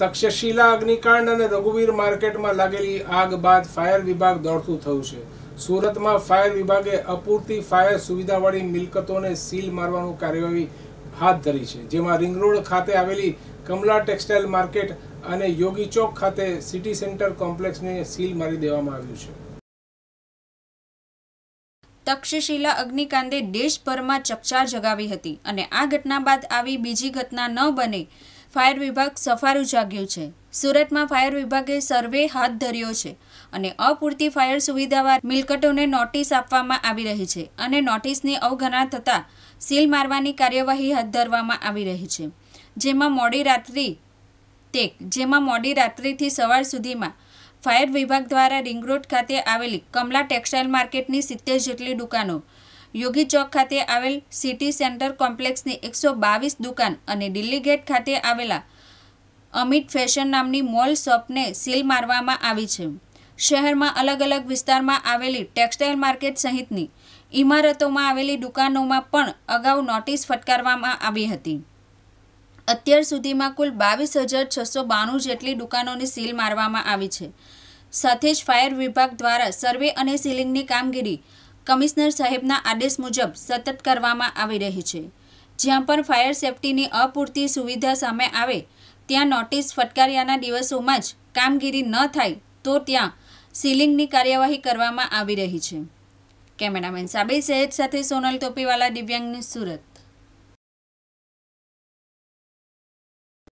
તક્ષશિલા અગ્નિકાંડ અને રઘુવીર માર્કેટમાં લાગેલી આગ બાદ ફાયર વિભાગ દોડતું થયું છે સુરતમાં ફાયર વિભાગે અપૂરતી ફાયર સુવિધાવાળી મિલકતોને સીલ મારવાનું કાર્યવાહી હાથ ધરી છે જેમાં રિંગ ખાતે આવેલી કમલા ટેક્સટાઇલ માર્કેટ અને યોગી ચોક ખાતે સિટી સેન્ટર કોમ્પ્લેક્સને સીલ મારી દેવામાં આવ્યું છે તક્ષશિલા અગ્નિકાંડે દેશભરમાં ચકચાર જગાવી હતી અને આ ઘટના બાદ આવી બીજી ઘટના ન બને ફાયર વિભાગ સફારું જાગ્યું છે સુરતમાં ફાયર વિભાગે સર્વે હાથ ધર્યો છે અને અપૂરતી ફાયર સુવિધાવાર મિલકતોને નોટિસ આપવામાં આવી રહી છે અને નોટિસની અવગણના થતાં સીલ મારવાની કાર્યવાહી હાથ ધરવામાં આવી રહી છે જેમાં મોડી રાત્રિ તે જેમાં મોડી રાત્રિથી સવાર સુધીમાં ફાયર વિભાગ દ્વારા રિંગ રોડ ખાતે આવેલી કમલા ટેક્સટાઇલ માર્કેટની સિત્તેર જેટલી દુકાનો યોગી ચોક ખાતે આવેલ સિટી સેન્ટર કોમ્પ્લેક્સની એકસો બાવીસ દુકાન અને દિલ્હી ગેટ ખાતે આવેલા અમિત ફેશન નામની મોલ શોપને સીલ મારવામાં આવી છે શહેરમાં અલગ અલગ વિસ્તારમાં આવેલી ટેક્સટાઇલ માર્કેટ સહિતની ઇમારતોમાં આવેલી દુકાનોમાં પણ અગાઉ નોટિસ ફટકારવામાં આવી હતી અત્યાર સુધીમાં કુલ બાવીસ હજાર છસો બાણું જેટલી દુકાનોની સીલ મારવામાં આવી છે સાથે જ ફાયર વિભાગ દ્વારા સર્વે અને સીલિંગની કામગીરી કમિશનર સાહેબના આદેશ મુજબ સતત કરવામાં આવી રહી છે જ્યાં પણ ફાયર સેફટીની અપૂરતી સુવિધા સામે આવે ત્યાં નોટિસ ફટકાર્યાના દિવસોમાં જ કામગીરી ન થાય તો ત્યાં સીલિંગની કાર્યવાહી કરવામાં આવી રહી છે કેમેરામેન સાબે સૈયદ સાથે સોનલ ટોપીવાલા દિવ્યાંગની સુરત